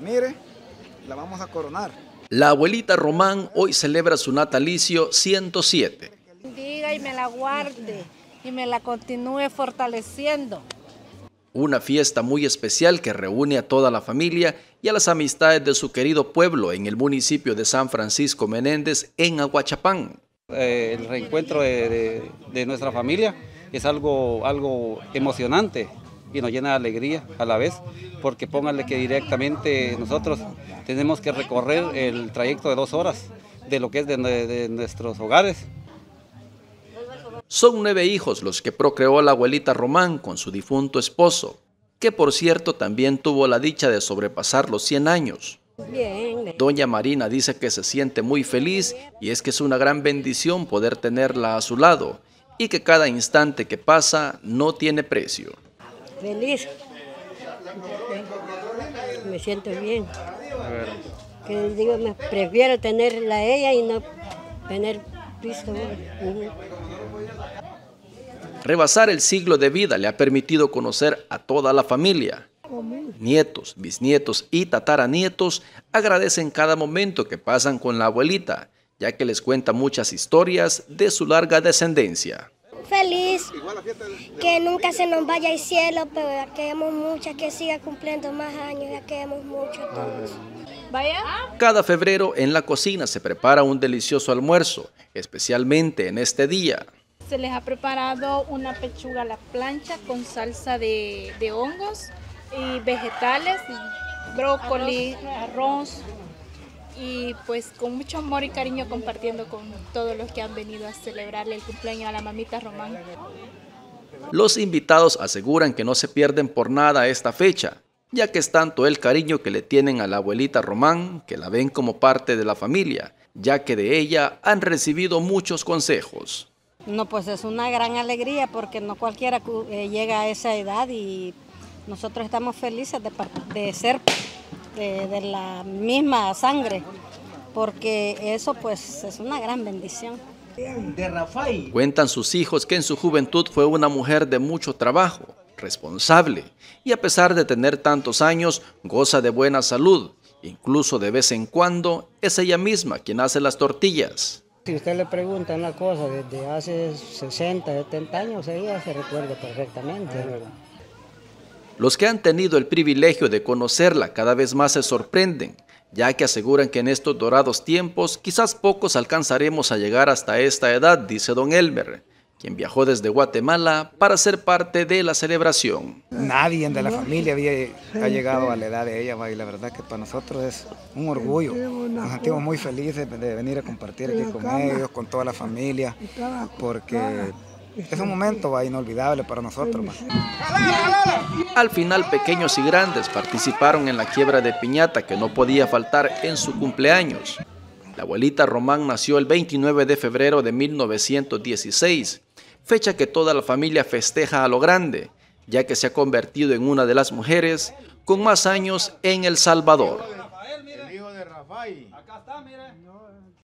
mire, la vamos a coronar. La abuelita Román hoy celebra su natalicio 107. Diga y me la guarde y me la continúe fortaleciendo. Una fiesta muy especial que reúne a toda la familia y a las amistades de su querido pueblo en el municipio de San Francisco Menéndez en Aguachapán. Eh, el reencuentro de, de, nuestra familia es algo, algo emocionante y nos llena de alegría a la vez, porque póngale que directamente nosotros tenemos que recorrer el trayecto de dos horas de lo que es de, nuestros hogares. Son nueve hijos los que procreó la abuelita Román con su difunto esposo, que por cierto también tuvo la dicha de sobrepasar los 100 años. Doña Marina dice que se siente muy feliz y es que es una gran bendición poder tenerla a su lado y que cada instante que pasa no tiene precio feliz. Me siento bien. Que me prefiero tenerla a ella y no tener piso. Rebasar el siglo de vida le ha permitido conocer a toda la familia. Nietos, bisnietos y tataranietos agradecen cada momento que pasan con la abuelita, ya que les cuenta muchas historias de su larga descendencia feliz. Que nunca se nos vaya el cielo, pero ya queremos muchas, que siga cumpliendo más años, ya queremos mucho Cada febrero en la cocina se prepara un delicioso almuerzo, especialmente en este día. Se les ha preparado una pechuga a la plancha con salsa de, hongos y vegetales, brócoli, arroz y pues con mucho amor y cariño compartiendo con todos los que han venido a celebrarle el cumpleaños a la mamita Román. Los invitados aseguran que no se pierden por nada esta fecha, ya que es tanto el cariño que le tienen a la abuelita Román, que la ven como parte de la familia, ya que de ella han recibido muchos consejos. No, pues es una gran alegría porque no cualquiera eh, llega a esa edad y nosotros estamos felices de, ser ser de, la misma sangre, porque eso pues es una gran bendición. De Rafael. Cuentan sus hijos que en su juventud fue una mujer de mucho trabajo, responsable, y a pesar de tener tantos años, goza de buena salud. Incluso de vez en cuando es ella misma quien hace las tortillas. Si usted le pregunta una cosa desde hace 60, 70 años, ella se recuerda perfectamente. Los que han tenido el privilegio de conocerla cada vez más se sorprenden, ya que aseguran que en estos dorados tiempos quizás pocos alcanzaremos a llegar hasta esta edad, dice don Elmer quien viajó desde Guatemala para ser parte de la celebración. Nadie de la familia había, ha llegado a la edad de ella, y la verdad que para nosotros es un orgullo. Nos sentimos muy felices de venir a compartir aquí con ellos, con toda la familia, porque es un momento va, inolvidable para nosotros. Al final, pequeños y grandes participaron en la quiebra de piñata que no podía faltar en su cumpleaños. La abuelita Román nació el 29 de febrero de 1916, fecha que toda la familia festeja a lo grande, ya que se ha convertido en una de las mujeres con más años en El Salvador. Acá está,